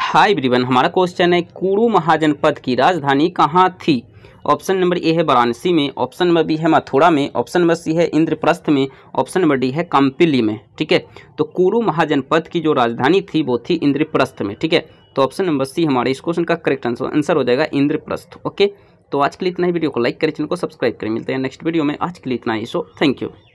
हाय ब्रिवन हमारा क्वेश्चन है कुरू महाजनपद की राजधानी कहाँ थी ऑप्शन नंबर ए है वाराणसी में ऑप्शन नंबर बी है मथुरा में ऑप्शन नंबर सी है इंद्रप्रस्थ में ऑप्शन नंबर डी है कंपिली में ठीक है तो कुरु महाजनपद की जो राजधानी थी वो थी इंद्रप्रस्थ में ठीक है तो ऑप्शन नंबर सी हमारे इस क्वेश्चन का करेक्ट आंसर हो जाएगा इंद्रप्रस्थ ओके तो आज के लिए इतना ही वीडियो को लाइक करें चैनल को सब्सक्राइब करें मिलते हैं नेक्स्ट वीडियो में आज के लिए इतना ही सो थैंक यू